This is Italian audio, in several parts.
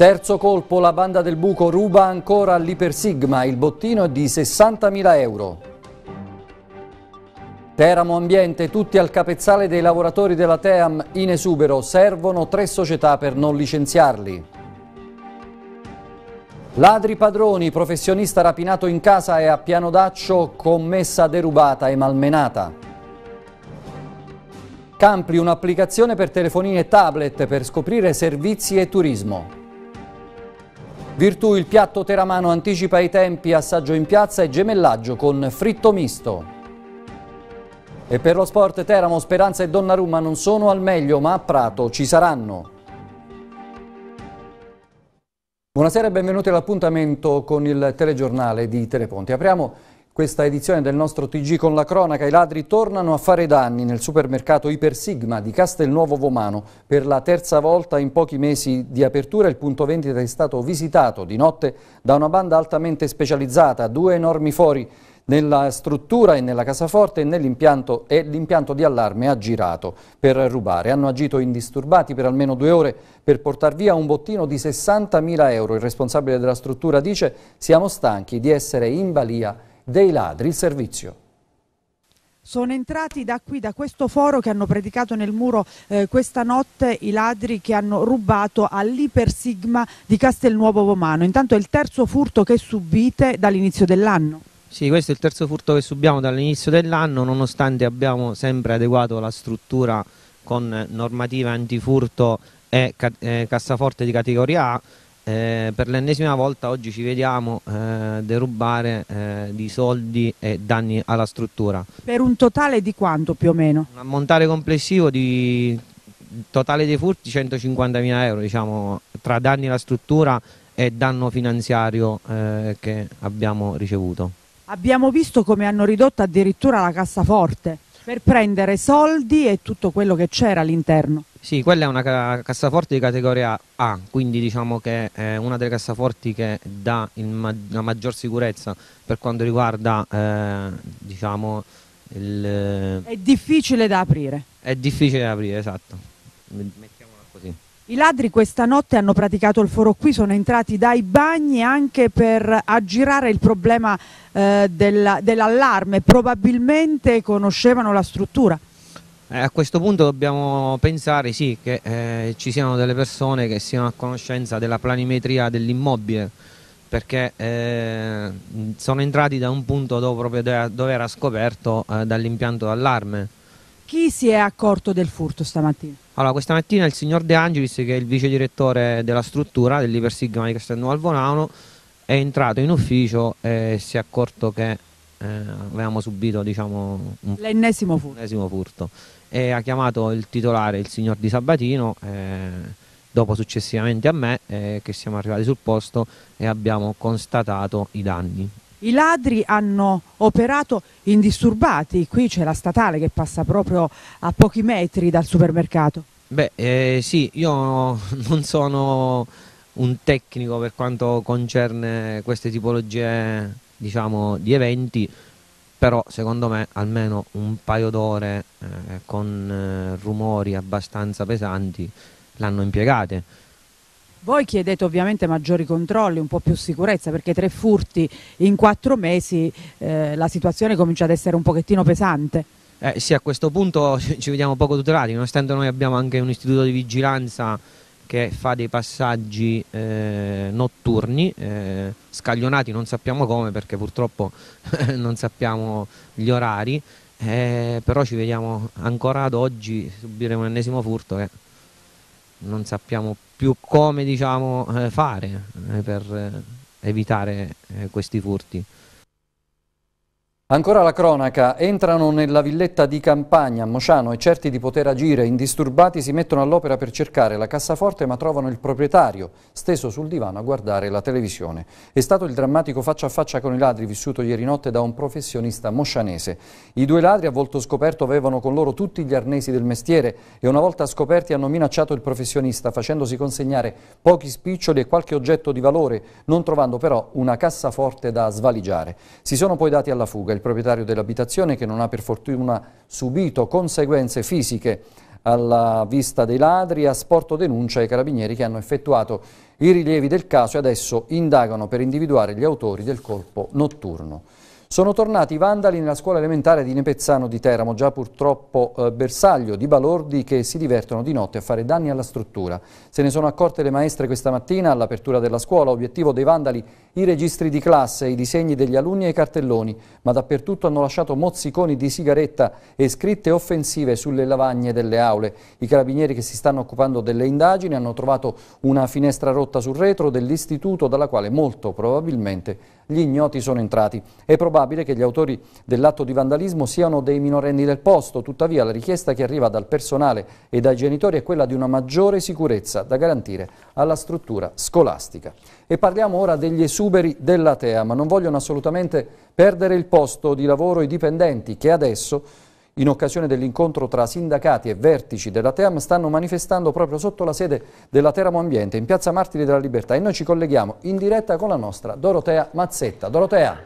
Terzo colpo, la banda del buco ruba ancora all'Ipersigma, il bottino è di 60.000 euro. Teramo Ambiente, tutti al capezzale dei lavoratori della Team in esubero, servono tre società per non licenziarli. Ladri padroni, professionista rapinato in casa e a piano d'accio, commessa derubata e malmenata. Campli, un'applicazione per telefonini e tablet per scoprire servizi e turismo. Virtù il piatto teramano anticipa i tempi, assaggio in piazza e gemellaggio con fritto misto. E per lo sport Teramo, Speranza e Donnarumma non sono al meglio, ma a Prato ci saranno. Buonasera e benvenuti all'appuntamento con il telegiornale di Teleponti. Apriamo questa edizione del nostro TG con la cronaca, i ladri tornano a fare danni nel supermercato Iper Sigma di Castelnuovo Vomano. Per la terza volta in pochi mesi di apertura il punto vendita è stato visitato di notte da una banda altamente specializzata, due enormi fori nella struttura e nella casaforte e nell'impianto e l'impianto di allarme ha girato per rubare. Hanno agito indisturbati per almeno due ore per portare via un bottino di 60.000 euro. Il responsabile della struttura dice siamo stanchi di essere in balia dei ladri. Il servizio. Sono entrati da qui, da questo foro che hanno predicato nel muro eh, questa notte i ladri che hanno rubato all'Ipersigma di Castelnuovo Romano. Intanto è il terzo furto che subite dall'inizio dell'anno. Sì, questo è il terzo furto che subiamo dall'inizio dell'anno, nonostante abbiamo sempre adeguato la struttura con normativa antifurto e eh, cassaforte di categoria A eh, per l'ennesima volta oggi ci vediamo eh, derubare eh, di soldi e danni alla struttura. Per un totale di quanto più o meno? Un ammontare complessivo di totale dei furti 150.000 euro diciamo, tra danni alla struttura e danno finanziario eh, che abbiamo ricevuto. Abbiamo visto come hanno ridotto addirittura la cassaforte per prendere soldi e tutto quello che c'era all'interno. Sì, quella è una cassaforte di categoria A, quindi diciamo che è una delle cassaforti che dà la maggior sicurezza per quanto riguarda eh, diciamo il... Eh, è difficile da aprire. È difficile da aprire, esatto. Mettiamola così. I ladri questa notte hanno praticato il foro qui, sono entrati dai bagni anche per aggirare il problema eh, dell'allarme, dell probabilmente conoscevano la struttura. Eh, a questo punto dobbiamo pensare sì, che eh, ci siano delle persone che siano a conoscenza della planimetria dell'immobile, perché eh, sono entrati da un punto dove, dove era scoperto eh, dall'impianto d'allarme. Chi si è accorto del furto stamattina? Allora, questa mattina il signor De Angelis, che è il vice direttore della struttura dell'Iper Sigma di Castelnuovo Alvonano, è entrato in ufficio e si è accorto che eh, avevamo subito diciamo, un... l'ennesimo furto. furto. E ha chiamato il titolare, il signor Di Sabatino, eh, dopo successivamente a me, eh, che siamo arrivati sul posto e abbiamo constatato i danni. I ladri hanno operato indisturbati, qui c'è la statale che passa proprio a pochi metri dal supermercato. Beh, eh, sì, io non sono un tecnico per quanto concerne queste tipologie, diciamo, di eventi, però secondo me almeno un paio d'ore eh, con eh, rumori abbastanza pesanti l'hanno impiegate. Voi chiedete ovviamente maggiori controlli, un po' più sicurezza, perché tre furti in quattro mesi eh, la situazione comincia ad essere un pochettino pesante. Eh, sì, a questo punto ci vediamo poco tutelati, nonostante noi abbiamo anche un istituto di vigilanza che fa dei passaggi eh, notturni, eh, scaglionati non sappiamo come perché purtroppo non sappiamo gli orari, eh, però ci vediamo ancora ad oggi subire un ennesimo furto che non sappiamo più come diciamo, eh, fare eh, per eh, evitare questi furti. Ancora la cronaca, entrano nella villetta di campagna a Mociano e certi di poter agire, indisturbati si mettono all'opera per cercare la cassaforte ma trovano il proprietario steso sul divano a guardare la televisione. È stato il drammatico faccia a faccia con i ladri vissuto ieri notte da un professionista moscianese. I due ladri a volto scoperto avevano con loro tutti gli arnesi del mestiere e una volta scoperti hanno minacciato il professionista facendosi consegnare pochi spiccioli e qualche oggetto di valore, non trovando però una cassaforte da svaligiare. Si sono poi dati alla fuga il proprietario dell'abitazione che non ha per fortuna subito conseguenze fisiche alla vista dei ladri, ha sporto denuncia ai carabinieri che hanno effettuato i rilievi del caso e adesso indagano per individuare gli autori del colpo notturno. Sono tornati i vandali nella scuola elementare di Nepezzano di Teramo, già purtroppo eh, bersaglio di balordi che si divertono di notte a fare danni alla struttura. Se ne sono accorte le maestre questa mattina all'apertura della scuola, obiettivo dei vandali i registri di classe, i disegni degli alunni e i cartelloni, ma dappertutto hanno lasciato mozziconi di sigaretta e scritte offensive sulle lavagne delle aule. I carabinieri che si stanno occupando delle indagini hanno trovato una finestra rotta sul retro dell'istituto dalla quale molto probabilmente gli ignoti sono entrati. È probabile che gli autori dell'atto di vandalismo siano dei minorenni del posto, tuttavia la richiesta che arriva dal personale e dai genitori è quella di una maggiore sicurezza da garantire alla struttura scolastica. E parliamo ora degli esuberi della TEA, ma non vogliono assolutamente perdere il posto di lavoro i dipendenti che adesso in occasione dell'incontro tra sindacati e vertici della TEAM stanno manifestando proprio sotto la sede della Teramo Ambiente in Piazza Martiri della Libertà e noi ci colleghiamo in diretta con la nostra Dorotea Mazzetta. Dorotea.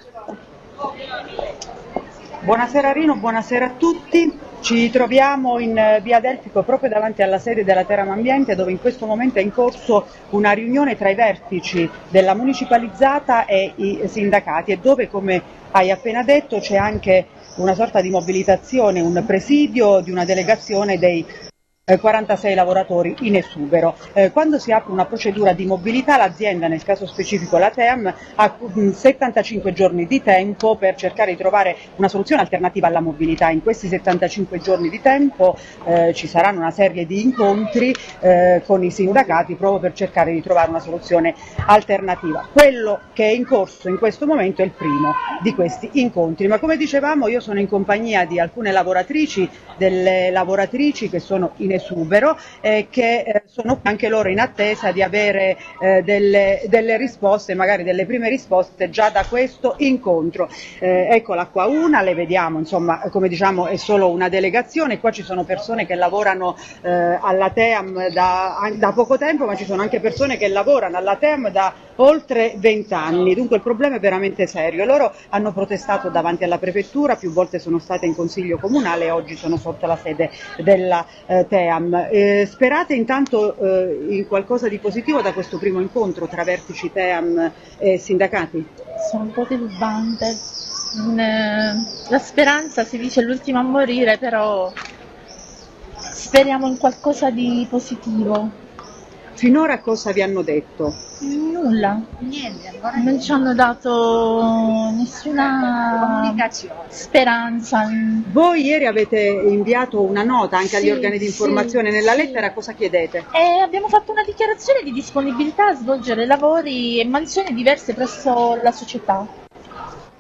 Buonasera Rino, buonasera a tutti. Ci troviamo in eh, via Delfico proprio davanti alla sede della Terra Ambiente dove in questo momento è in corso una riunione tra i vertici della municipalizzata e i sindacati e dove come hai appena detto c'è anche una sorta di mobilitazione, un presidio di una delegazione dei 46 eh, lavoratori in esubero. Eh, quando si apre una procedura di mobilità l'azienda, nel caso specifico la TEAM, ha 75 mm, giorni di tempo per cercare di trovare una soluzione alternativa alla mobilità. In questi 75 giorni di tempo eh, ci saranno una serie di incontri eh, con i sindacati proprio per cercare di trovare una soluzione alternativa. Quello che è in corso in questo momento è il primo di questi incontri, ma come dicevamo io sono in compagnia di alcune lavoratrici, delle lavoratrici che sono in esubero e eh, che eh, sono anche loro in attesa di avere eh, delle, delle, risposte, magari delle prime risposte già da questo incontro. eccola qua una, le vediamo, insomma come diciamo è solo una delegazione, qua ci sono persone che lavorano alla TEAM da, da poco tempo ma ci sono anche persone che lavorano alla TEAM da oltre 20 anni, dunque il problema è veramente serio. Loro hanno protestato davanti alla prefettura, più volte sono state in consiglio comunale e oggi sono sotto la sede della eh, TEAM. ITEAM. Eh, sperate intanto eh, in qualcosa di positivo da questo primo incontro tra vertici Team e sindacati? Sono un po' titubante. Mm, eh, la speranza si dice l'ultima a morire, però speriamo in qualcosa di positivo. Finora cosa vi hanno detto? Nulla, niente, non ci hanno dato nessuna speranza. Voi ieri avete inviato una nota anche sì, agli organi di informazione, sì, nella lettera cosa chiedete? Eh, abbiamo fatto una dichiarazione di disponibilità a svolgere lavori e mansioni diverse presso la società,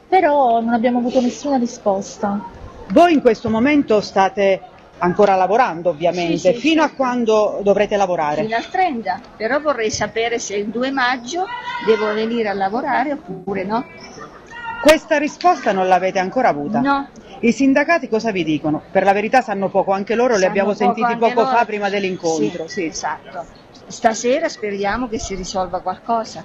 però non abbiamo avuto nessuna risposta. Voi in questo momento state ancora lavorando ovviamente, sì, sì, fino sì. a quando dovrete lavorare? Fino al 30, però vorrei sapere se il 2 maggio devo venire a lavorare oppure no. Questa risposta non l'avete ancora avuta? No. I sindacati cosa vi dicono? Per la verità sanno poco, anche loro sanno li abbiamo poco, sentiti poco loro. fa prima dell'incontro. Sì, esatto. Stasera speriamo che si risolva qualcosa.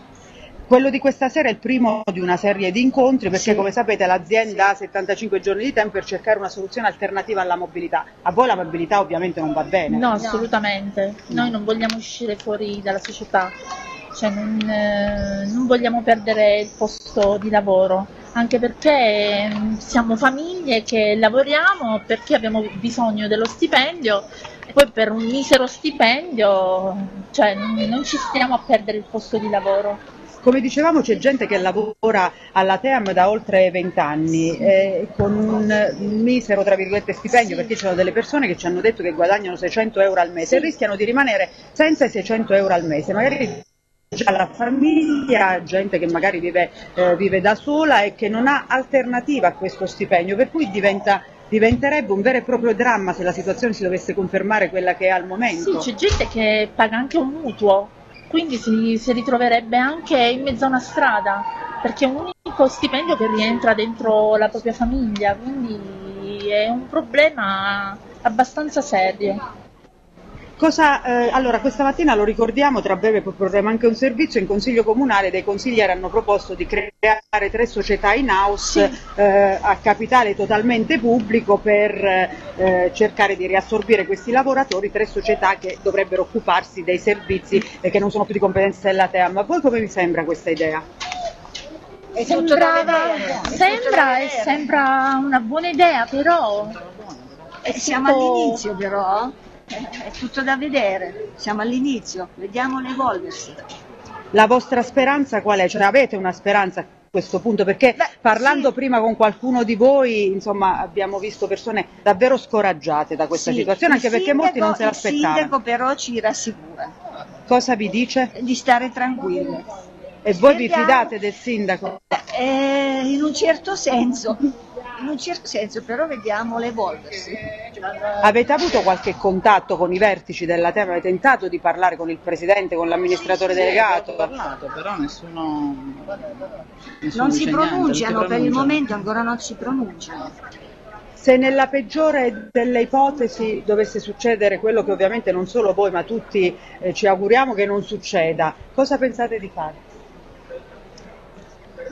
Quello di questa sera è il primo di una serie di incontri perché sì. come sapete l'azienda sì. ha 75 giorni di tempo per cercare una soluzione alternativa alla mobilità. A voi la mobilità ovviamente non va bene. No, assolutamente. No. Noi non vogliamo uscire fuori dalla società, cioè non, eh, non vogliamo perdere il posto di lavoro, anche perché mm, siamo famiglie che lavoriamo perché abbiamo bisogno dello stipendio poi per un misero stipendio cioè, non ci stiamo a perdere il posto di lavoro. Come dicevamo c'è gente che lavora alla TEAM da oltre 20 anni eh, con un misero stipendio perché c'erano delle persone che ci hanno detto che guadagnano 600 euro al mese e rischiano di rimanere senza i 600 euro al mese, magari già la famiglia, gente che magari vive, eh, vive, da sola e che non ha alternativa a questo stipendio, per cui diventa, diventerebbe un vero e proprio dramma se la situazione si dovesse confermare quella che è al momento. Sì, c'è gente che paga anche un mutuo quindi si, si ritroverebbe anche in mezzo a una strada, perché è un unico stipendio che rientra dentro la propria famiglia, quindi è un problema abbastanza serio. Cosa, eh, allora, questa mattina lo ricordiamo, tra breve proporremo anche un servizio in Consiglio Comunale, dei consiglieri hanno proposto di creare tre società in house sì. eh, a capitale totalmente pubblico per eh, cercare di riassorbire questi lavoratori, tre società che dovrebbero occuparsi dei servizi che non sono più di competenza della TEAM. A voi come vi sembra questa idea? È sembrava, è sembra, è eh, sembra una buona idea, però... Siamo tipo... all'inizio però. Eh, è tutto da vedere, siamo all'inizio, vediamolo evolversi. La vostra speranza qual è? Cioè avete una speranza questo punto perché Beh, parlando sì. prima con qualcuno di voi insomma abbiamo visto persone davvero scoraggiate da questa sì, situazione anche sindaco, perché molti non se l'aspettavano il sindaco però ci rassicura cosa vi dice? di stare tranquilli e voi vi fidate del sindaco? Eh, eh, in, un certo senso, in un certo senso, però vediamo l'evolversi. Avete avuto qualche contatto con i vertici della Terra? Avete tentato di parlare con il presidente, con l'amministratore sì, sì, delegato? Ho parlato, però nessuno. nessuno non si pronunciano, non si per il momento ancora non si pronunciano. Se nella peggiore delle ipotesi dovesse succedere quello che ovviamente non solo voi ma tutti eh, ci auguriamo che non succeda, cosa pensate di fare?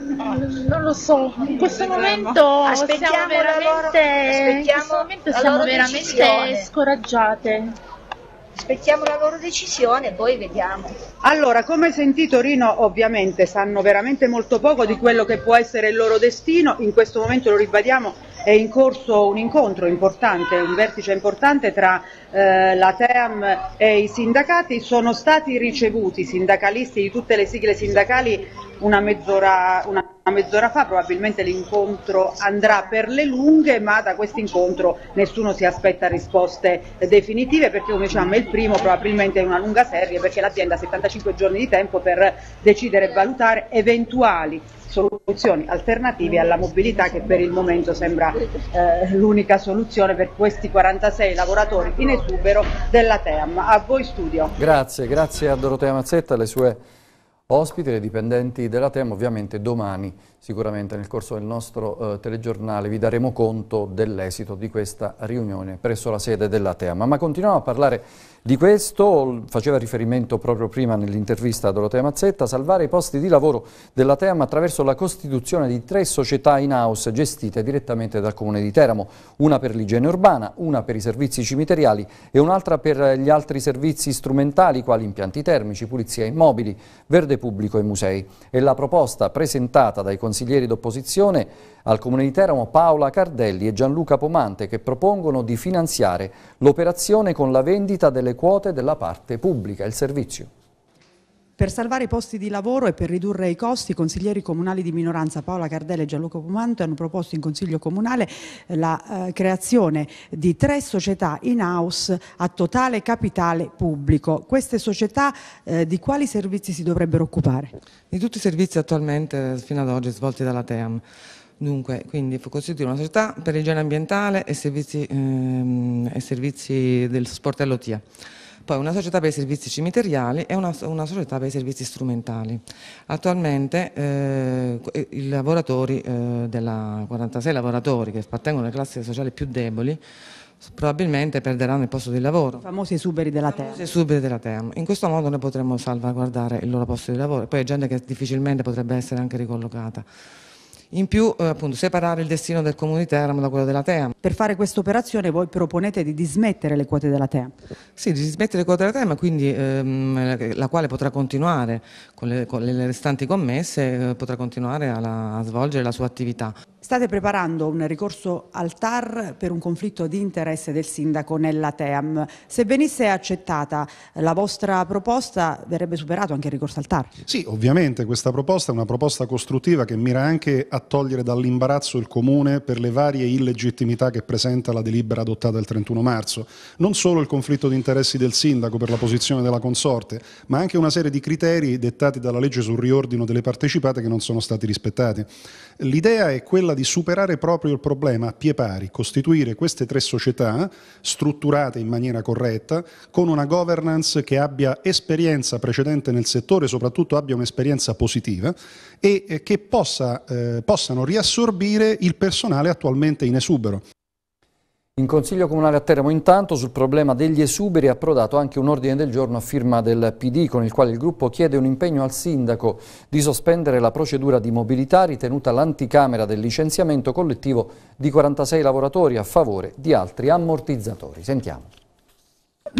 non lo so, in questo momento aspettiamo siamo veramente, loro, aspettiamo momento siamo veramente scoraggiate. Aspettiamo la loro decisione, poi vediamo. Allora, come hai sentito Rino, ovviamente sanno veramente molto poco di quello che può essere il loro destino, in questo momento lo ribadiamo, è in corso un incontro importante, un vertice importante tra eh, la TEAM e i sindacati, sono stati ricevuti i sindacalisti di tutte le sigle sindacali una mezz'ora, una mezz'ora fa, probabilmente l'incontro andrà per le lunghe, ma da questo incontro nessuno si aspetta risposte definitive perché come diciamo è il primo, probabilmente è una lunga serie perché l'azienda ha 75 giorni di tempo per decidere e valutare eventuali soluzioni alternative alla mobilità che per il momento sembra eh, l'unica soluzione per questi 46 lavoratori in esubero della TEAM. A voi studio. Grazie, grazie a Dorotea Mazzetta, alle sue ospiti, ai dipendenti della TEAM, ovviamente domani sicuramente nel corso del nostro eh, telegiornale vi daremo conto dell'esito di questa riunione presso la sede della Teama. Ma continuiamo a parlare di questo, faceva riferimento proprio prima nell'intervista a Dorotea Mazzetta, salvare i posti di lavoro della Teama attraverso la costituzione di tre società in house gestite direttamente dal Comune di Teramo, una per l'igiene urbana, una per i servizi cimiteriali e un'altra per gli altri servizi strumentali quali impianti termici, pulizia immobili, verde pubblico e musei. E la proposta presentata dai consiglieri d'opposizione al Comune di Teramo Paola Cardelli e Gianluca Pomante che propongono di finanziare l'operazione con la vendita delle quote della parte pubblica, il servizio. Per salvare i posti di lavoro e per ridurre i costi, i consiglieri comunali di minoranza Paola Cardella e Gianluca Pumanto hanno proposto in Consiglio Comunale eh, la eh, creazione di tre società in-house a totale capitale pubblico. Queste società eh, di quali servizi si dovrebbero occupare? Di tutti i servizi attualmente fino ad oggi svolti dalla TEAM. Dunque, quindi fu costituita una società per igiene ambientale e servizi, ehm, e servizi del sportello TIA poi una società per i servizi cimiteriali e una, una società per i servizi strumentali. Attualmente eh, i lavoratori, eh, della 46 lavoratori che appartengono alle classi sociali più deboli, probabilmente perderanno il posto di lavoro. I famosi esuberi della terra. esuberi della terra. In questo modo noi potremmo salvaguardare il loro posto di lavoro, poi è gente che difficilmente potrebbe essere anche ricollocata. In più, eh, appunto, separare il destino del comune di Teramo da quello della TEA. Per fare questa operazione voi proponete di dismettere le quote della TEA? Sì, di dismettere le quote della TEA, ma quindi ehm, la quale potrà continuare con le, con le restanti commesse, eh, potrà continuare alla, a svolgere la sua attività. State preparando un ricorso al TAR per un conflitto di interesse del sindaco nella TEAM. Se venisse accettata la vostra proposta verrebbe superato anche il ricorso al TAR? Sì, ovviamente questa proposta è una proposta costruttiva che mira anche a togliere dall'imbarazzo il Comune per le varie illegittimità che presenta la delibera adottata il 31 marzo. Non solo il conflitto di interessi del sindaco per la posizione della consorte, ma anche una serie di criteri dettati dalla legge sul riordino delle partecipate che non sono stati rispettati. L'idea è quella di di superare proprio il problema a pie pari, costituire queste tre società strutturate in maniera corretta, con una governance che abbia esperienza precedente nel settore, soprattutto abbia un'esperienza positiva e eh, che possa, eh, possano riassorbire il personale attualmente in esubero. In Consiglio Comunale a Teramo intanto sul problema degli esuberi è approdato anche un ordine del giorno a firma del PD con il quale il gruppo chiede un impegno al sindaco di sospendere la procedura di mobilità ritenuta l'anticamera del licenziamento collettivo di 46 lavoratori a favore di altri ammortizzatori. Sentiamo.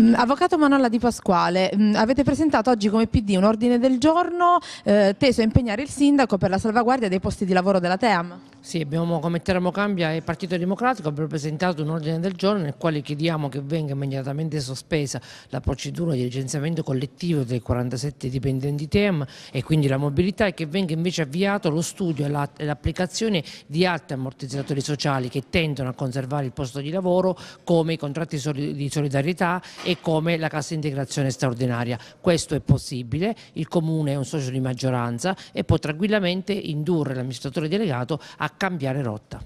Mm, avvocato Manolla Di Pasquale, mm, avete presentato oggi come PD un ordine del giorno eh, teso a impegnare il sindaco per la salvaguardia dei posti di lavoro della TEAM. Sì, abbiamo, come Teramo Cambia e Partito Democratico abbiamo presentato un ordine del giorno nel quale chiediamo che venga immediatamente sospesa la procedura di licenziamento collettivo dei 47 dipendenti TEM e quindi la mobilità e che venga invece avviato lo studio e l'applicazione di altri ammortizzatori sociali che tendono a conservare il posto di lavoro come i contratti di solidarietà e come la cassa integrazione straordinaria. Questo è possibile, il Comune è un socio di maggioranza e può tranquillamente indurre l'amministratore delegato a cambiare rotta.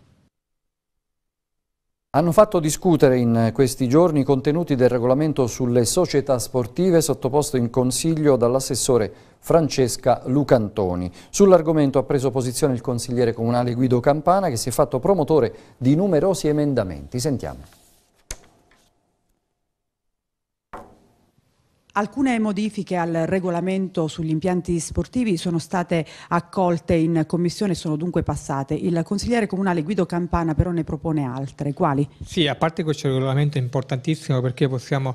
Hanno fatto discutere in questi giorni i contenuti del regolamento sulle società sportive sottoposto in consiglio dall'assessore Francesca Lucantoni. Sull'argomento ha preso posizione il consigliere comunale Guido Campana che si è fatto promotore di numerosi emendamenti. Sentiamo. Alcune modifiche al regolamento sugli impianti sportivi sono state accolte in commissione e sono dunque passate. Il consigliere comunale Guido Campana però ne propone altre. Quali? Sì, a parte questo regolamento è importantissimo perché possiamo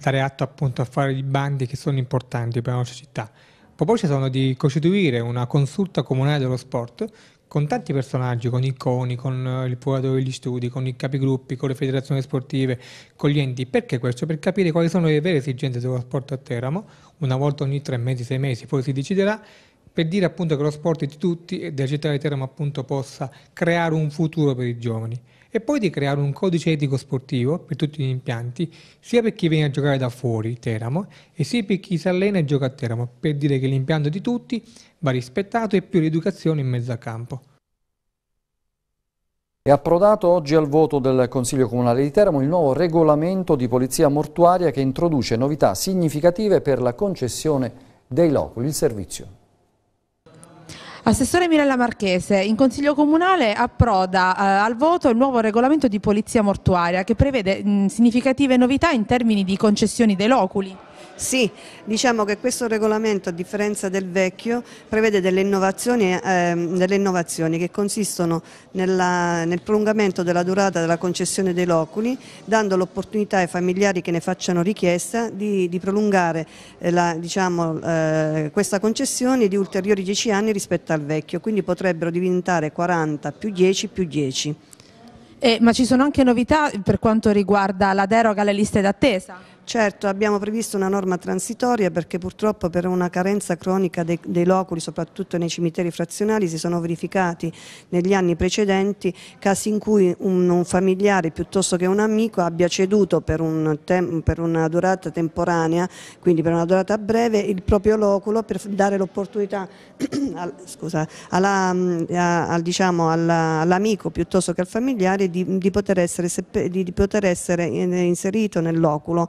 dare atto appunto a fare i bandi che sono importanti per la nostra città. Poi ci sono di costituire una consulta comunale dello sport con tanti personaggi, con i CONI, con eh, il curatore degli studi, con i capigruppi, con le federazioni sportive, con gli enti. Perché questo? Per capire quali sono le vere esigenze dello sport a Teramo, una volta ogni tre mesi, sei mesi, poi si deciderà, per dire appunto che lo sport di tutti e della città di Teramo appunto possa creare un futuro per i giovani e poi di creare un codice etico sportivo per tutti gli impianti, sia per chi viene a giocare da fuori Teramo e sia per chi si allena e gioca a Teramo, per dire che l'impianto di tutti va rispettato e più l'educazione in mezzo a campo. È approdato oggi al voto del Consiglio Comunale di Teramo il nuovo regolamento di polizia mortuaria che introduce novità significative per la concessione dei loculi, il servizio. Assessore Mirella Marchese, in Consiglio Comunale approda eh, al voto il nuovo regolamento di polizia mortuaria che prevede mh, significative novità in termini di concessioni dei loculi. Sì, diciamo che questo regolamento, a differenza del vecchio, prevede delle innovazioni, eh, ehm, delle innovazioni che consistono nella, nel prolungamento della durata della concessione dei loculi, dando l'opportunità ai familiari che ne facciano richiesta di, di prolungare eh, la, diciamo, eh, questa concessione di ulteriori 10 anni rispetto al vecchio, quindi potrebbero diventare 40 più 10 più 10. Eh, ma ci sono anche novità per quanto riguarda la deroga alle liste d'attesa? Certo, abbiamo previsto una norma transitoria perché purtroppo per una carenza cronica dei, dei, loculi, soprattutto nei cimiteri frazionali, si sono verificati negli anni precedenti casi in cui un, un familiare piuttosto che un amico abbia ceduto per, un tem, per, una durata temporanea, quindi per una durata breve, il proprio loculo per dare l'opportunità mm, diciamo, all'amico diciamo, all piuttosto che al familiare di, di, poter essere, di poter essere inserito nell'oculo.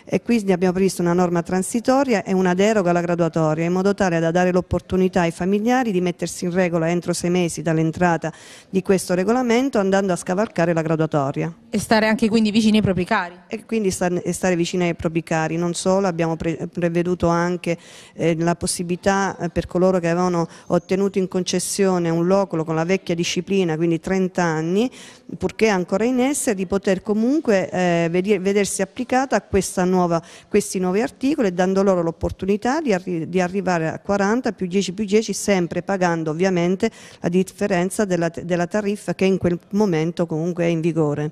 e quindi abbiamo previsto una norma transitoria e una deroga alla graduatoria in modo tale da dare l'opportunità ai familiari di mettersi in regola entro sei mesi dall'entrata di questo regolamento andando a scavalcare la graduatoria. E stare anche quindi vicini ai propri cari. E quindi stare vicini ai propri cari, non solo, abbiamo preveduto anche eh, la possibilità eh, per coloro che avevano ottenuto in concessione un locolo con la vecchia disciplina, quindi 30 anni, purché ancora in essere, di poter comunque eh, vedersi applicata questa nuova nuova, questi nuovi articoli e dando loro l'opportunità di, arri di, arrivare a 40 più 10 più 10 sempre pagando ovviamente la differenza della, della tariffa che in quel momento comunque è in vigore.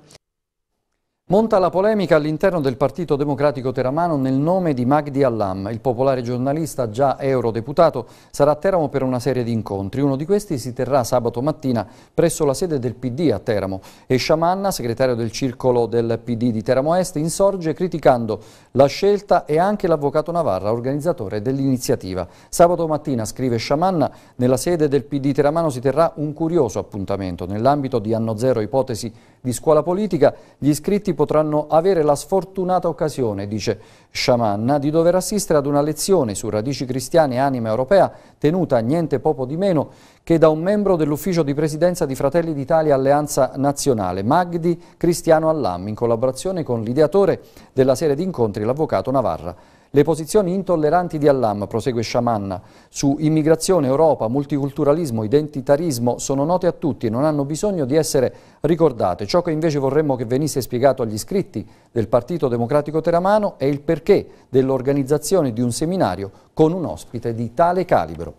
Monta la polemica all'interno del Partito Democratico Teramano nel nome di Magdi Allam. Il popolare giornalista, già eurodeputato, sarà a Teramo per una serie di incontri. Uno di questi si terrà sabato mattina presso la sede del PD a Teramo e Sciamanna, segretario del circolo del PD di Teramo Est, insorge criticando la scelta e anche l'avvocato Navarra, organizzatore dell'iniziativa. Sabato mattina, scrive Sciamanna, nella sede del PD Teramano si terrà un curioso appuntamento. Nell'ambito di anno zero ipotesi di scuola politica, gli iscritti potranno avere la sfortunata occasione, dice Sciamanna, di dover assistere ad una lezione su radici cristiane e anima europea tenuta niente poco di meno che da un membro dell'ufficio di presidenza di Fratelli d'Italia Alleanza Nazionale, Magdi Cristiano Allam, in collaborazione con l'ideatore della serie di incontri, l'avvocato Navarra. Le posizioni intolleranti di Allam, prosegue Sciamanna, su immigrazione, Europa, multiculturalismo, identitarismo sono note a tutti e non hanno bisogno di essere ricordate. Ciò che invece vorremmo che venisse spiegato agli iscritti del Partito Democratico Teramano è il perché dell'organizzazione di un seminario con un ospite di tale calibro.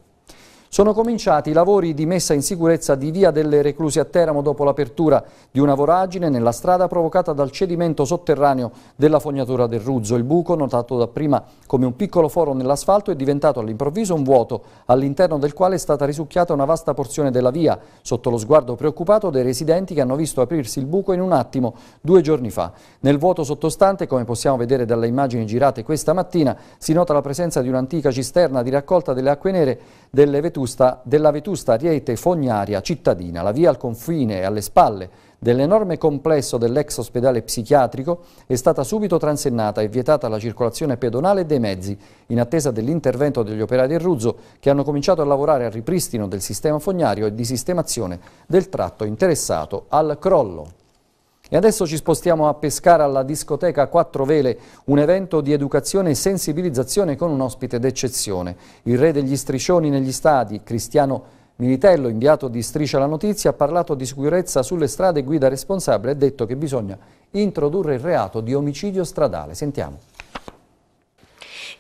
Sono cominciati i lavori di messa in sicurezza di Via delle Reclusi a Teramo dopo l'apertura di una voragine nella strada provocata dal cedimento sotterraneo della fognatura del Ruzzo. Il buco, notato dapprima come un piccolo foro nell'asfalto, è diventato all'improvviso un vuoto all'interno del quale è stata risucchiata una vasta porzione della via, sotto lo sguardo preoccupato dei residenti che hanno visto aprirsi il buco in un attimo due giorni fa. Nel vuoto sottostante, come possiamo vedere dalle immagini girate questa mattina, si nota la presenza di un'antica cisterna di raccolta delle acque nere delle vetture Vetusta, della vetusta Riete Fognaria cittadina. La via al confine e alle spalle dell'enorme complesso dell'ex ospedale psichiatrico è stata subito transennata e vietata la circolazione pedonale dei mezzi, in attesa dell'intervento degli operai del Ruzzo che hanno cominciato a lavorare al ripristino del sistema fognario e di sistemazione del tratto interessato al crollo. E adesso ci spostiamo a Pescara alla discoteca Quattro Vele, un evento di educazione e sensibilizzazione con un ospite d'eccezione. Il re degli striscioni negli stadi, Cristiano Militello, inviato di Striscia la Notizia, ha parlato di sicurezza sulle strade, guida responsabile e ha detto che bisogna introdurre il reato di omicidio stradale. Sentiamo.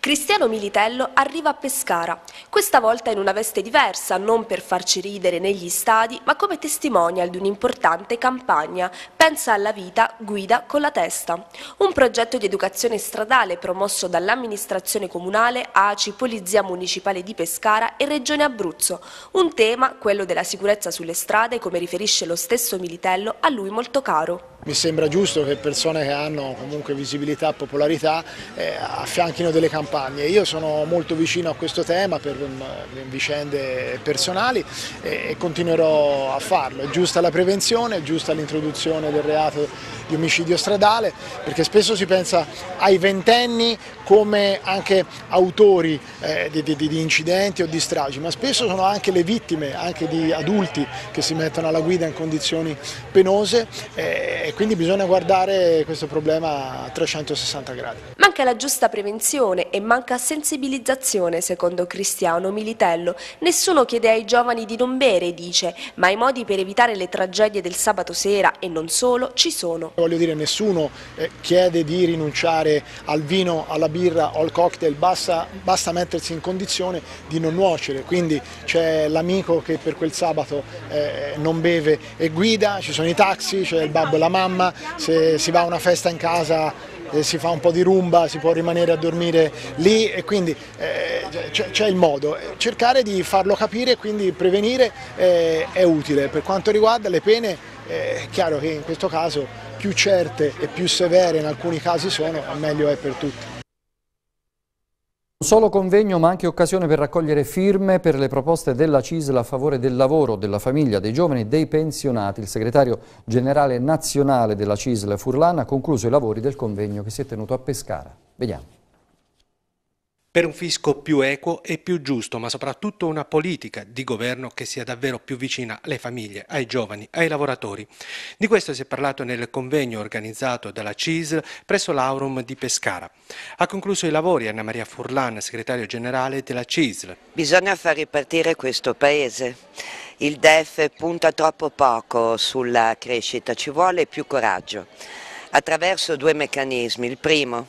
Cristiano Militello arriva a Pescara, questa volta in una veste diversa, non per farci ridere negli stadi, ma come testimonial di un'importante campagna, Pensa alla vita, guida con la testa. Un progetto di educazione stradale promosso dall'amministrazione comunale, ACI, Polizia Municipale di Pescara e Regione Abruzzo. Un tema, quello della sicurezza sulle strade, come riferisce lo stesso Militello, a lui molto caro. Mi sembra giusto che persone che hanno comunque visibilità e popolarità eh, affianchino delle campagne campagne. Io sono molto vicino a questo tema per mm, vicende personali e continuerò a farlo. È giusta la prevenzione, è giusta l'introduzione del reato di omicidio stradale, perché spesso si pensa ai ventenni come anche autori eh, di, di, di, incidenti o di stragi, ma spesso sono anche le vittime, anche di adulti che si mettono alla guida in condizioni penose eh, e quindi bisogna guardare questo problema a 360 gradi. Manca la giusta prevenzione e manca sensibilizzazione, secondo Cristiano Militello. Nessuno chiede ai giovani di non bere, dice, ma i modi per evitare le tragedie del sabato sera e non solo ci sono. Voglio dire, nessuno eh, chiede di rinunciare al vino, alla birra o al cocktail, basta, basta mettersi in condizione di non nuocere, quindi c'è l'amico che per quel sabato eh, non beve e guida, ci sono i taxi, c'è il babbo e la mamma, se si va a una festa in casa eh, si fa un po' di rumba, si può rimanere a dormire lì e quindi eh, c'è il modo. Cercare di farlo capire e quindi prevenire eh, è utile. Per quanto riguarda le pene, eh, è chiaro che in questo caso più certe e più severe in alcuni casi sono, meglio è per tutti. Non solo convegno ma anche occasione per raccogliere firme per le proposte della CISL a favore del lavoro, della famiglia, dei giovani e dei pensionati. Il segretario generale nazionale della CISL Furlan ha concluso i lavori del convegno che si è tenuto a Pescara. Vediamo per un fisco più equo e più giusto, ma soprattutto una politica di governo che sia davvero più vicina alle famiglie, ai giovani, ai lavoratori. Di questo si è parlato nel convegno organizzato dalla CISL presso l'Aurum di Pescara. Ha concluso i lavori Anna Maria Furlan, segretario generale della CISL. Bisogna far ripartire questo paese. Il DEF punta troppo poco sulla crescita, ci vuole più coraggio attraverso due meccanismi. Il primo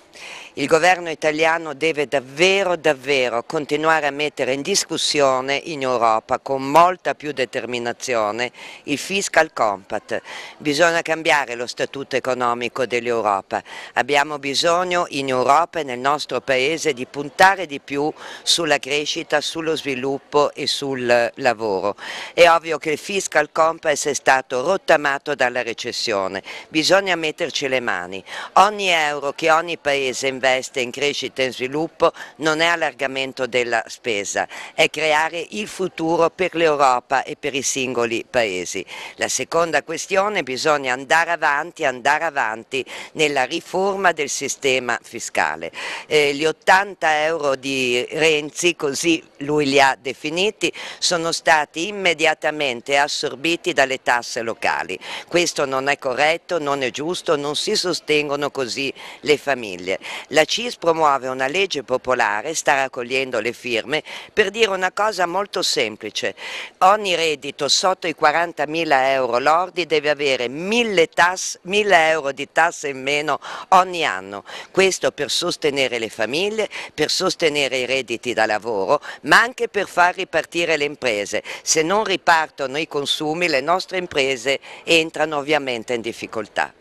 il governo italiano deve davvero, davvero continuare a mettere in discussione in Europa con molta più determinazione il fiscal compact. Bisogna cambiare lo statuto economico dell'Europa. Abbiamo bisogno in Europa e nel nostro Paese di puntare di più sulla crescita, sullo sviluppo e sul lavoro. È ovvio che il fiscal compact è stato rottamato dalla recessione. Bisogna metterci le mani. Ogni euro che ogni Paese investe investe in crescita e in sviluppo non è allargamento della spesa, è creare il futuro per l'Europa e per i singoli paesi. La seconda questione bisogna andare avanti, andare avanti nella riforma del sistema fiscale. Eh, gli 80 euro di Renzi, così lui li ha definiti, sono stati immediatamente assorbiti dalle tasse locali. Questo non è corretto, non è giusto, non si sostengono così le famiglie. La CIS promuove una legge popolare, sta raccogliendo le firme, per dire una cosa molto semplice. Ogni reddito sotto i 40.000 euro lordi deve avere 1.000, tasse, 1.000 euro di tasse in meno ogni anno. Questo per sostenere le famiglie, per sostenere i redditi da lavoro, ma anche per far ripartire le imprese. Se non ripartono i consumi, le nostre imprese entrano ovviamente in difficoltà.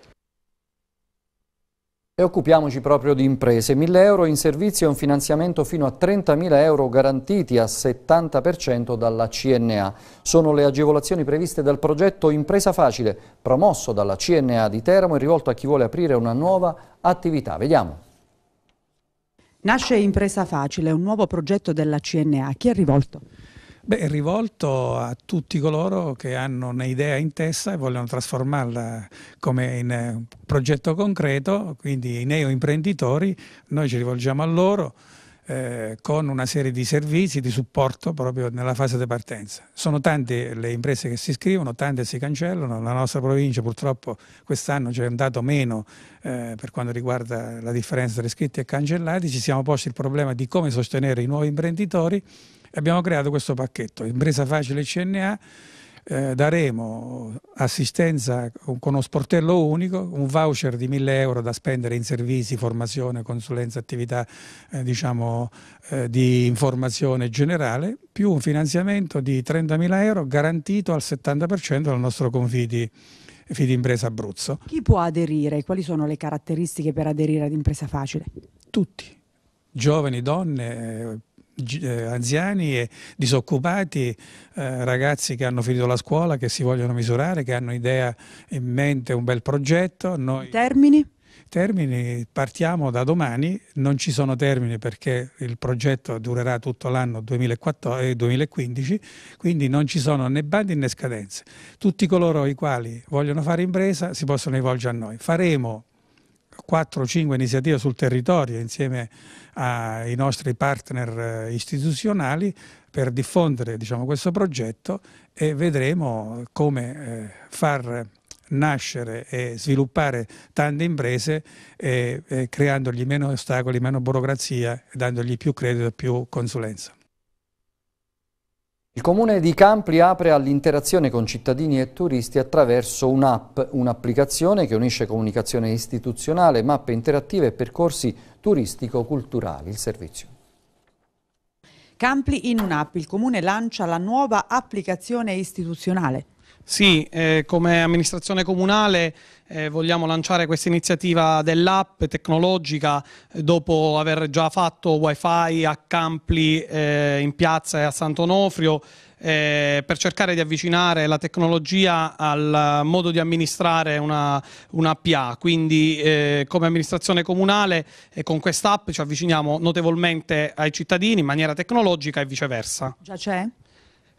E occupiamoci proprio di imprese. 1.000 euro in servizio e un finanziamento fino a 30.000 euro garantiti a 70% dalla CNA. Sono le agevolazioni previste dal progetto Impresa Facile, promosso dalla CNA di Teramo e rivolto a chi vuole aprire una nuova attività. Vediamo. Nasce Impresa Facile, un nuovo progetto della CNA. Chi è rivolto? Beh, è rivolto a tutti coloro che hanno un'idea in testa e vogliono trasformarla come in eh, progetto concreto, quindi i neoimprenditori, noi ci rivolgiamo a loro eh, con una serie di servizi di supporto proprio nella fase di partenza. Sono tante le imprese che si iscrivono, tante si cancellano, la nostra provincia purtroppo quest'anno ci è andato meno eh, per quanto riguarda la differenza tra iscritti e cancellati, ci siamo posti il problema di come sostenere i nuovi imprenditori abbiamo creato questo pacchetto, impresa facile CNA, eh, daremo assistenza con, uno sportello unico, un voucher di 1000 euro da spendere in servizi, formazione, consulenza, attività eh, diciamo, eh, di informazione generale, più un finanziamento di 30.000 euro garantito al 70% dal nostro Confidi. Impresa Abruzzo. Chi può aderire? Quali sono le caratteristiche per aderire ad Impresa Facile? Tutti, giovani, donne, eh, anziani e disoccupati, eh, ragazzi che hanno finito la scuola, che si vogliono misurare, che hanno idea in mente un bel progetto. Noi... Termini? termini, partiamo da domani, non ci sono termini perché il progetto durerà tutto l'anno 2015, eh, quindi non ci sono né bandi né scadenze. Tutti coloro i quali vogliono fare impresa si possono rivolgere a noi. Faremo 4 o 5 iniziative sul territorio insieme ai nostri partner eh, istituzionali per diffondere diciamo, questo progetto e vedremo come eh, far nascere e sviluppare tante imprese eh, eh, creandogli meno ostacoli, meno burocrazia, dandogli più credito e più consulenza. Il comune di Campli apre all'interazione con cittadini e turisti attraverso un'app, un'applicazione che unisce comunicazione istituzionale, mappe interattive e percorsi turistico-culturali. Il servizio. Campli in un'app, il comune lancia la nuova applicazione istituzionale sì, eh, come amministrazione comunale eh, vogliamo lanciare questa iniziativa dell'app tecnologica eh, dopo aver già fatto wifi a Campli eh, in piazza e a Sant'Onofrio eh, per cercare di avvicinare la tecnologia al modo di amministrare una, una PA. Quindi come amministrazione comunale con quest'app ci avviciniamo notevolmente ai cittadini in maniera tecnologica e viceversa. Già c'è?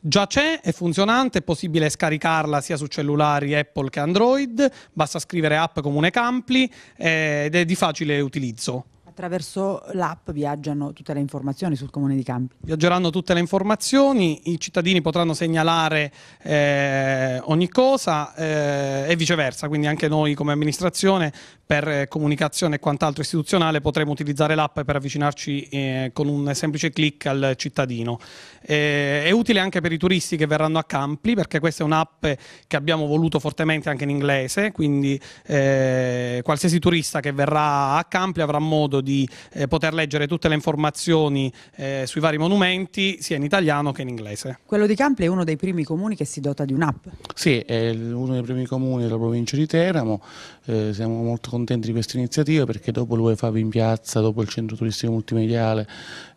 Già c'è, è funzionante, è possibile scaricarla sia su cellulari Apple che Android, basta scrivere app comune Campli eh, ed è di facile utilizzo attraverso l'app viaggiano tutte le informazioni sul Comune di Campi. Viaggeranno tutte le informazioni, i cittadini potranno segnalare eh, ogni cosa eh, e viceversa, quindi anche noi come amministrazione per eh, comunicazione e quant'altro istituzionale potremo utilizzare l'app per avvicinarci eh, con un semplice clic al cittadino. Eh, è utile anche per i turisti che verranno a Campi perché questa è un'app che abbiamo voluto fortemente anche in inglese, quindi eh, qualsiasi turista che verrà a Campi avrà modo di di eh, poter leggere tutte le informazioni eh, sui vari monumenti, sia in italiano che in inglese. Quello di Campi è uno dei primi comuni che si dota di un'app. Sì, è uno dei primi comuni della provincia di Teramo, eh, siamo molto contenti di questa iniziativa perché dopo l'UEFAB in piazza, dopo il centro turistico multimediale,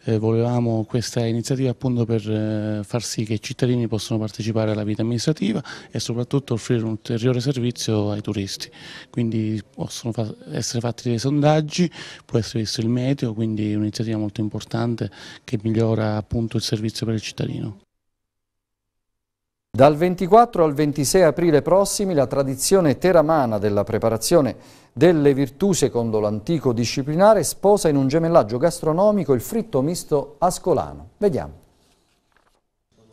eh, volevamo questa iniziativa appunto per eh, far sì che i cittadini possano partecipare alla vita amministrativa e soprattutto offrire un ulteriore servizio ai turisti. Quindi possono essere fatti dei sondaggi, può essere servizio il meteo, quindi un'iniziativa molto importante che migliora appunto il servizio per il cittadino. Dal 24 al 26 aprile prossimi la tradizione teramana della preparazione delle virtù secondo l'antico disciplinare sposa in un gemellaggio gastronomico il fritto misto ascolano. Vediamo.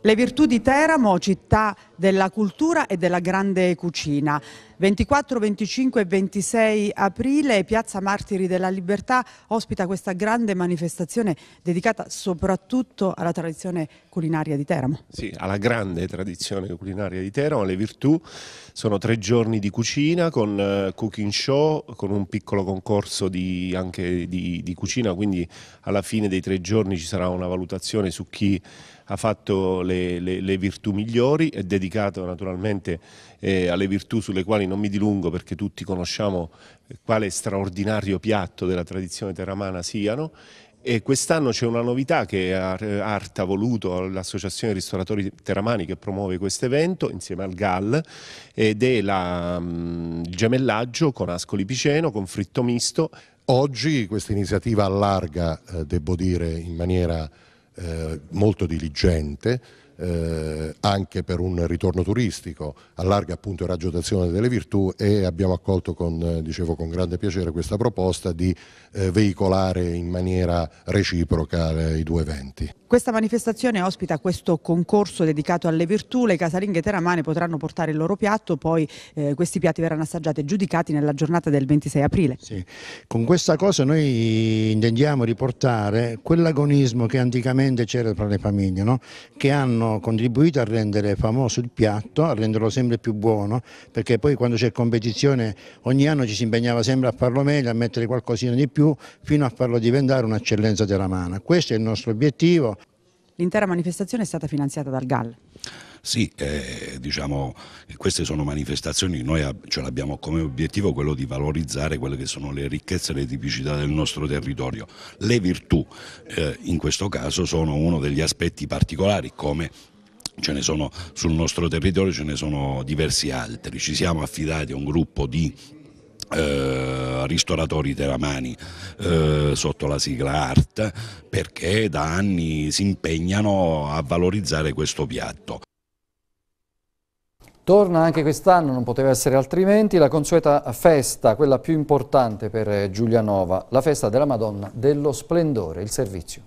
Le virtù di Teramo, città della cultura e della grande cucina. 24, 25 e 26 aprile Piazza Martiri della Libertà ospita questa grande manifestazione dedicata soprattutto alla tradizione culinaria di Teramo. Sì, alla grande tradizione culinaria di Teramo, alle virtù. Sono tre giorni di cucina con uh, cooking show, con un piccolo concorso di, anche di, di cucina, quindi alla fine dei tre giorni ci sarà una valutazione su chi ha fatto le, le, le virtù migliori, è dedicato naturalmente eh, alle virtù sulle quali non mi dilungo perché tutti conosciamo eh, quale straordinario piatto della tradizione terramana siano e quest'anno c'è una novità che Arta ha voluto, l'Associazione Ristoratori Terramani che promuove questo evento insieme al GAL ed è la, um, il gemellaggio con Ascoli Piceno, con fritto misto. Oggi questa iniziativa allarga, eh, devo dire, in maniera eh, molto diligente, eh, anche per un ritorno turistico, allarga appunto il raggio d'azione delle virtù e abbiamo accolto con, eh, dicevo, con grande piacere questa proposta di eh, veicolare in maniera reciproca eh, i due eventi. Questa manifestazione ospita questo concorso dedicato alle virtù, le casalinghe teramane potranno portare il loro piatto, poi eh, questi piatti verranno assaggiati e giudicati nella giornata del 26 aprile. Sì. Con questa cosa noi intendiamo riportare quell'agonismo che anticamente c'era tra le famiglie, no? che hanno hanno contribuito a rendere famoso il piatto, a renderlo sempre più buono, perché poi quando c'è competizione ogni anno ci si impegnava sempre a farlo meglio, a mettere qualcosina di più, fino a farlo diventare un'eccellenza mano. Questo è il nostro obiettivo. L'intera manifestazione è stata finanziata dal GAL. Sì, eh, diciamo, queste sono manifestazioni, noi ce l'abbiamo come obiettivo quello di valorizzare quelle che sono le ricchezze e le tipicità del nostro territorio. Le virtù eh, in questo caso sono uno degli aspetti particolari come ce ne sono sul nostro territorio, ce ne sono diversi altri. Ci siamo affidati a un gruppo di eh, ristoratori teramani eh, sotto la sigla ART perché da anni si impegnano a valorizzare questo piatto. Torna anche quest'anno, non poteva essere altrimenti, la consueta festa, quella più importante per Giulianova, la festa della Madonna dello Splendore, il servizio.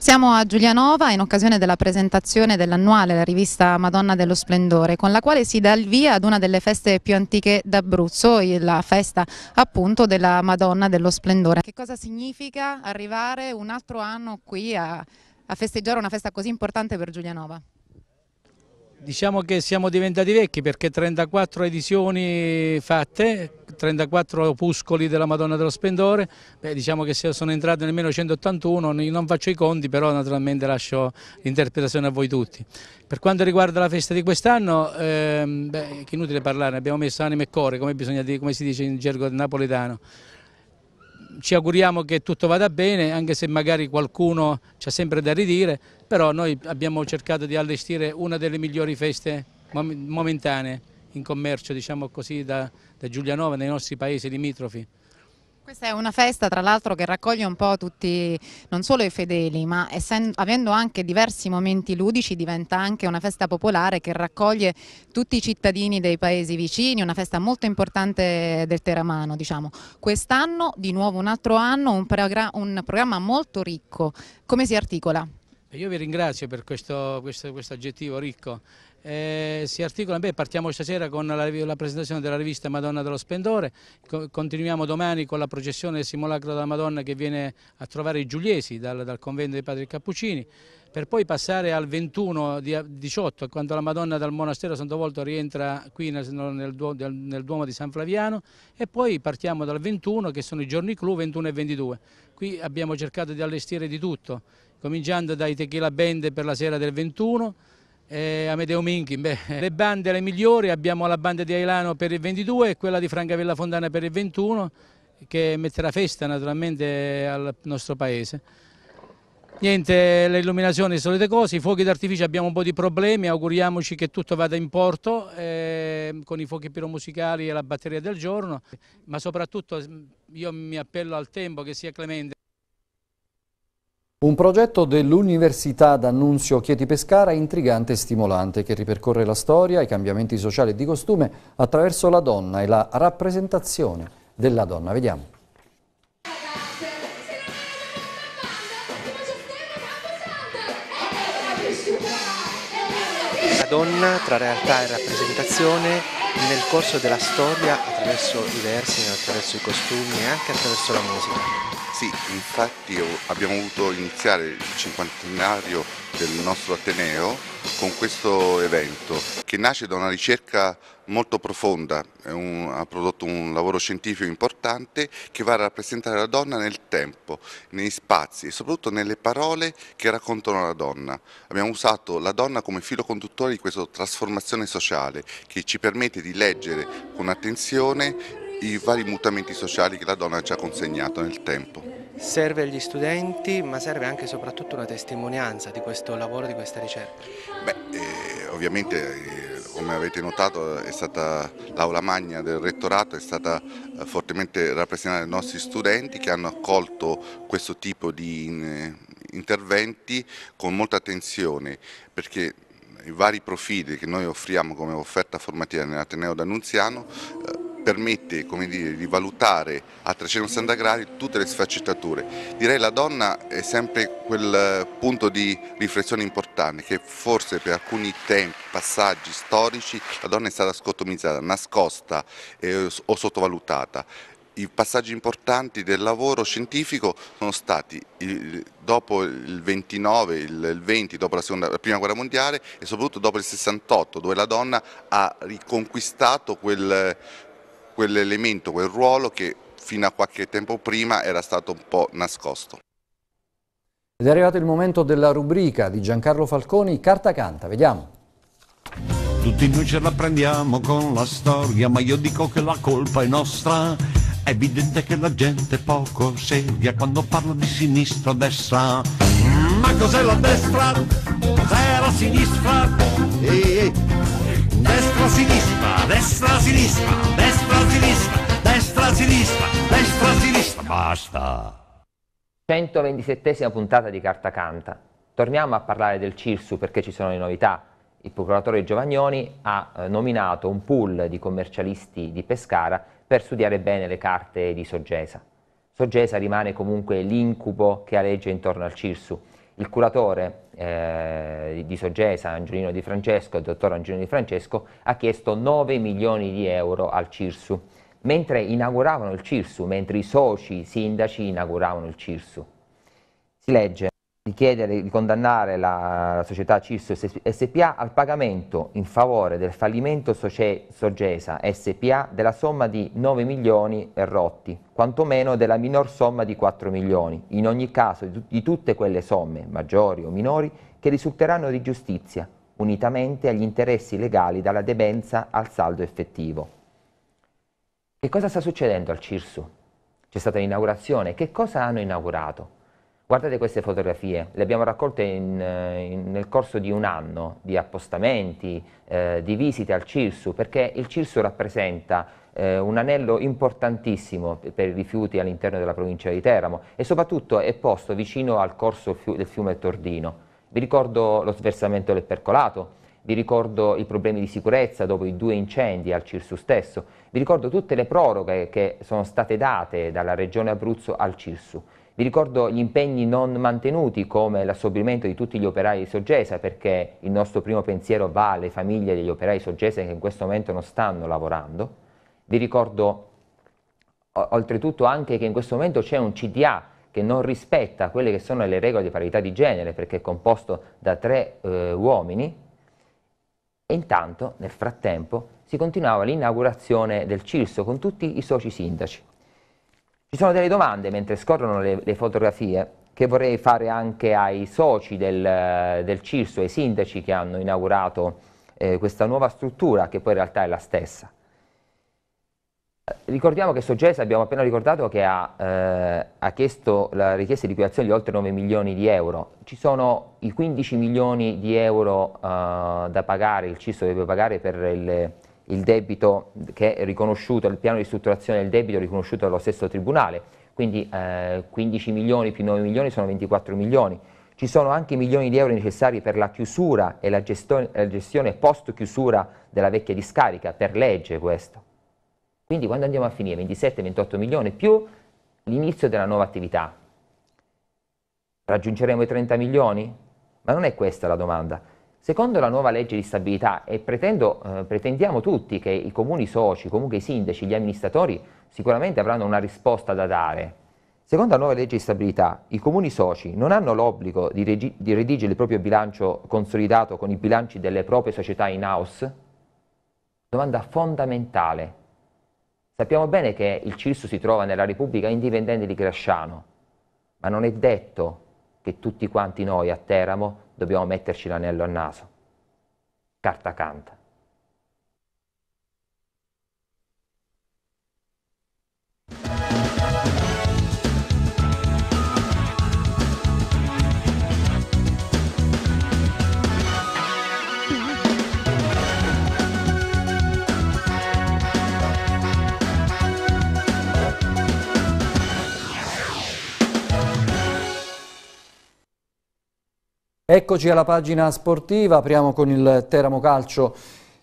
Siamo a Giulianova in occasione della presentazione dell'annuale la rivista Madonna dello Splendore con la quale si dà il via ad una delle feste più antiche d'Abruzzo, la festa appunto della Madonna dello Splendore. Che cosa significa arrivare un altro anno qui a, a festeggiare una festa così importante per Giulianova? Diciamo che siamo diventati vecchi perché 34 edizioni fatte, 34 opuscoli della Madonna dello Splendore, beh, diciamo che sono entrato nel 1981, non faccio i conti però naturalmente lascio l'interpretazione a voi tutti. Per quanto riguarda la festa di quest'anno, ehm, è inutile parlare, abbiamo messo anima e cuore, come, bisogna, come si dice in gergo napoletano ci auguriamo che tutto vada bene, anche se magari qualcuno c'è sempre da ridire, però noi abbiamo cercato di allestire una delle migliori feste momentanee in commercio, diciamo così, da, da Giulianova nei nostri paesi limitrofi. Questa è una festa tra l'altro che raccoglie un po' tutti, non solo i fedeli, ma essendo, avendo anche diversi momenti ludici diventa anche una festa popolare che raccoglie tutti i cittadini dei paesi vicini, una festa molto importante del Teramano. Diciamo. Quest'anno, di nuovo un altro anno, un, un, programma molto ricco. Come si articola? Io vi ringrazio per questo, questo, questo aggettivo ricco. Eh, si articola, beh, partiamo stasera con la, la, presentazione della rivista Madonna dello Spendore, co continuiamo domani con la processione del simulacro della Madonna che viene a trovare i Giuliesi dal, dal convento dei Padri Cappuccini, per poi passare al 21 di, 18 quando la Madonna dal monastero Santo Volto rientra qui nel, nel, nel, Duomo di San Flaviano e poi partiamo dal 21 che sono i giorni clou 21 e 22. Qui abbiamo cercato di allestire di tutto, cominciando dai tequila band per la sera del 21, eh, Amedeo Minchi, beh, le bande le migliori, abbiamo la banda di Ailano per il 22 e quella di Francavilla Fontana per il 21 che metterà festa naturalmente al nostro paese. Niente, le illuminazioni, le solite cose, i fuochi d'artificio abbiamo un po' di problemi, auguriamoci che tutto vada in porto eh, con i fuochi piromusicali e la batteria del giorno, ma soprattutto io mi appello al tempo che sia clemente. Un progetto dell'Università d'Annunzio Chieti Pescara intrigante e stimolante che ripercorre la storia, i cambiamenti sociali e di costume attraverso la donna e la rappresentazione della donna. Vediamo. La donna tra realtà e rappresentazione nel corso della storia attraverso i versi, attraverso i costumi e anche attraverso la musica. Sì, infatti abbiamo voluto iniziare il cinquantenario del nostro Ateneo con questo evento che nasce da una ricerca molto profonda, un, ha prodotto un lavoro scientifico importante che va a rappresentare la donna nel tempo, nei spazi e soprattutto nelle parole che raccontano la donna. Abbiamo usato la donna come filo conduttore di questa trasformazione sociale che ci permette di leggere con attenzione i vari mutamenti sociali che la donna ci ha consegnato nel tempo. Serve agli studenti ma serve anche e soprattutto una testimonianza di questo lavoro, di questa ricerca. Beh, eh, ovviamente eh, come avete notato l'aula magna del rettorato è stata eh, fortemente rappresentata dai nostri studenti che hanno accolto questo tipo di in, eh, interventi con molta attenzione perché i vari profili che noi offriamo come offerta formativa nell'Ateneo d'Annunziano eh, permette dire, di valutare a 360 gradi tutte le sfaccettature. Direi la donna è sempre quel punto di riflessione importante che forse per alcuni tempi, passaggi storici la donna è stata scotomizzata, nascosta eh, o sottovalutata. I passaggi importanti del lavoro scientifico sono stati il, dopo il 29, il 20, dopo la, seconda, la, prima guerra mondiale e soprattutto dopo il 68 dove la donna ha riconquistato quel, quell'elemento, quel ruolo che fino a qualche tempo prima era stato un po' nascosto. Ed è arrivato il momento della rubrica di Giancarlo Falconi, Carta Canta, vediamo. Tutti noi ce la prendiamo con la storia, ma io dico che la colpa è nostra. È evidente che la gente poco seria quando parla di sinistra o destra. Ma cos'è la destra? Cos'è la sinistra? Eh, eh. Destra, sinistra, destra, sinistra, destra sinistra, destra sinistra, destra sinistra. Basta. 127esima puntata di Carta Canta. Torniamo a parlare del CIRSU perché ci sono le novità. Il procuratore Giovagnoni ha eh, nominato un pool di commercialisti di Pescara per studiare bene le carte di Soggesa. Soggesa rimane comunque l'incubo che aleggia intorno al CIRSU. Il curatore eh, di Sogesa, Angelino Di Francesco, il dottor Angelino Di Francesco, ha chiesto 9 milioni di euro al CIRSU, mentre inauguravano il CIRSU, mentre i soci sindaci inauguravano il CIRSU. Si legge di chiedere di condannare la, la società CIS SPA al pagamento in favore del fallimento soce, Sogesa SPA della somma di 9 milioni e rotti, quantomeno della minor somma di 4 milioni, in ogni caso di, di tutte quelle somme, maggiori o minori, che risulteranno di giustizia, unitamente agli interessi legali dalla debenza al saldo effettivo. Che cosa sta succedendo al CIRSU? C'è stata l'inaugurazione, che cosa hanno inaugurato? Guardate queste fotografie, le abbiamo raccolte in, eh, in, nel corso di un anno di appostamenti, eh, di visite al CIRSU, perché il CIRSU rappresenta eh, un anello importantissimo per i rifiuti all'interno della provincia di Teramo e soprattutto è posto vicino al corso del fiume Tordino. Vi ricordo lo sversamento del percolato, vi ricordo i problemi di sicurezza dopo i due incendi al CIRSU stesso, vi ricordo tutte le proroghe che sono state date dalla Regione Abruzzo al CIRSU. Vi ricordo gli impegni non mantenuti come l'assorbimento di tutti gli operai di Sorgesa perché il nostro primo pensiero va alle famiglie degli operai di Sorgesa che in questo momento non stanno lavorando. Vi ricordo oltretutto anche che in questo momento c'è un CDA che non rispetta quelle che sono le regole di parità di genere perché è composto da tre eh, uomini e intanto nel frattempo si continuava l'inaugurazione del CIRSO con tutti i soci sindaci. Ci sono delle domande mentre scorrono le, le fotografie che vorrei fare anche ai soci del, del CIRSO, ai sindaci che hanno inaugurato eh, questa nuova struttura che poi in realtà è la stessa. Eh, ricordiamo che Sogesa, abbiamo appena ricordato, che ha, eh, ha, chiesto la richiesta di liquidazione di oltre 9 milioni di euro. Ci sono i 15 milioni di euro eh, da pagare, il CIS deve pagare per il, il debito che è riconosciuto, il piano di strutturazione del debito riconosciuto dallo stesso Tribunale, quindi eh, 15 milioni più 9 milioni sono 24 milioni. Ci sono anche milioni di euro necessari per la chiusura e la, gestione, la gestione post chiusura della vecchia discarica, per legge questo. Quindi quando andiamo a finire 27-28 milioni più l'inizio della nuova attività, raggiungeremo i 30 milioni? Ma non è questa la domanda. Secondo la nuova legge di stabilità, e pretendo, eh, pretendiamo tutti che i comuni soci, comunque i sindaci, gli amministratori, sicuramente avranno una risposta da dare. Secondo la nuova legge di stabilità, i comuni soci non hanno l'obbligo di, di redigere il proprio bilancio consolidato con i bilanci delle proprie società in house? Domanda fondamentale. Sappiamo bene che il CIRSU si trova nella Repubblica indipendente di Grasciano, ma non è detto che tutti quanti noi a Teramo dobbiamo metterci l'anello al naso. Carta canta. Eccoci alla pagina sportiva, apriamo con il Teramo Calcio.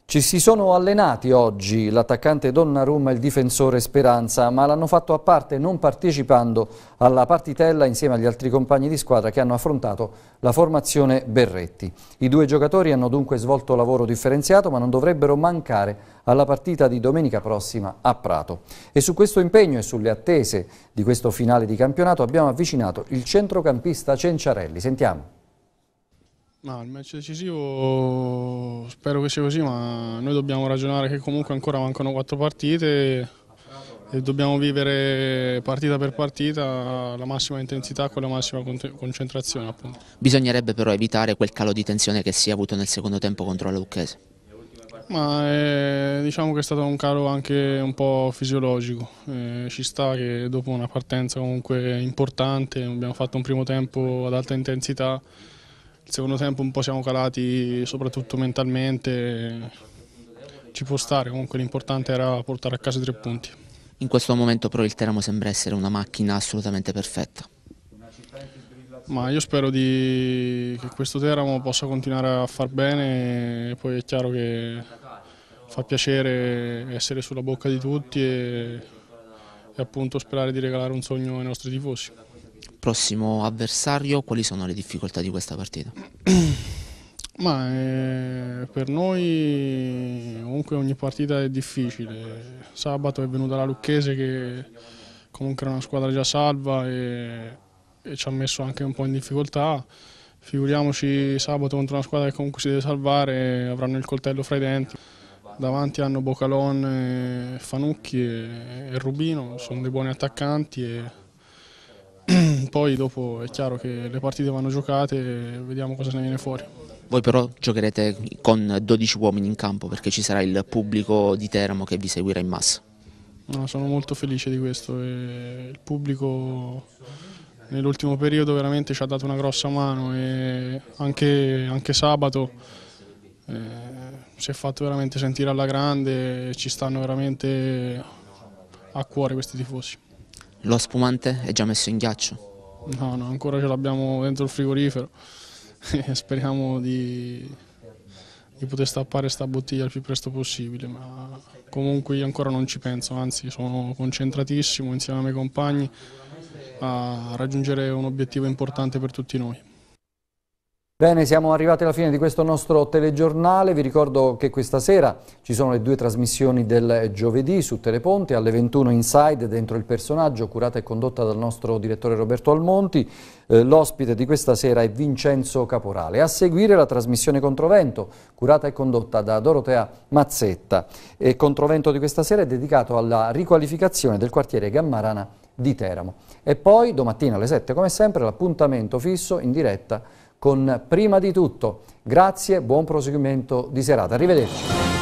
Ci si sono allenati oggi l'attaccante Donnarumma e il difensore Speranza, ma l'hanno fatto a parte non partecipando alla partitella insieme agli altri compagni di squadra che hanno affrontato la formazione Berretti. I due giocatori hanno dunque svolto lavoro differenziato, ma non dovrebbero mancare alla partita di domenica prossima a Prato. E su questo impegno e sulle attese di questo finale di campionato abbiamo avvicinato il centrocampista Cenciarelli. Sentiamo. No, il match decisivo spero che sia così, ma noi dobbiamo ragionare che comunque ancora mancano quattro partite e dobbiamo vivere partita per partita la massima intensità con la massima concentrazione. Appunto. Bisognerebbe però evitare quel calo di tensione che si è avuto nel secondo tempo contro la Lucchese. Ma è, eh, diciamo che è stato un calo anche un po' fisiologico, eh, ci sta che dopo una partenza comunque importante, abbiamo fatto un primo tempo ad alta intensità, il secondo tempo un po' siamo calati, soprattutto mentalmente, ci può stare, comunque l'importante era portare a casa i tre punti. In questo momento però il Teramo sembra essere una macchina assolutamente perfetta. Ma io spero di... che questo Teramo possa continuare a far bene, e poi è chiaro che fa piacere essere sulla bocca di tutti e, e appunto sperare di regalare un sogno ai nostri tifosi prossimo avversario, quali sono le difficoltà di questa partita? Ma, eh, per noi comunque ogni partita è difficile, sabato è venuta la Lucchese che comunque era una squadra già salva e, e ci ha messo anche un po' in difficoltà, figuriamoci sabato contro una squadra che comunque si deve salvare, avranno il coltello fra i denti. Davanti hanno Bocalon, eh, Fanucchi e, Rubino, sono dei buoni attaccanti poi dopo è chiaro che le partite vanno giocate e vediamo cosa ne viene fuori. Voi però giocherete con 12 uomini in campo perché ci sarà il pubblico di Teramo che vi seguirà in massa. No, sono molto felice di questo, il pubblico nell'ultimo periodo veramente ci ha dato una grossa mano e anche, anche sabato eh, si è fatto veramente sentire alla grande e ci stanno veramente a cuore questi tifosi. Lo spumante è già messo in ghiaccio? No, no, ancora ce l'abbiamo dentro il frigorifero. Speriamo di, di poter stappare sta bottiglia il più presto possibile, ma comunque io ancora non ci penso, anzi sono concentratissimo insieme ai miei compagni a raggiungere un obiettivo importante per tutti noi. Bene, siamo arrivati alla fine di questo nostro telegiornale, vi ricordo che questa sera ci sono le due trasmissioni del giovedì su Teleponte, alle 21 Inside, dentro il personaggio, curata e condotta dal nostro direttore Roberto Almonti, eh, l'ospite di questa sera è Vincenzo Caporale. A seguire la trasmissione Controvento, curata e condotta da Dorotea Mazzetta. E controvento di questa sera è dedicato alla riqualificazione del quartiere Gammarana di Teramo. E poi domattina alle 7, come sempre, l'appuntamento fisso in diretta con Prima di tutto. Grazie, buon proseguimento di serata. Arrivederci.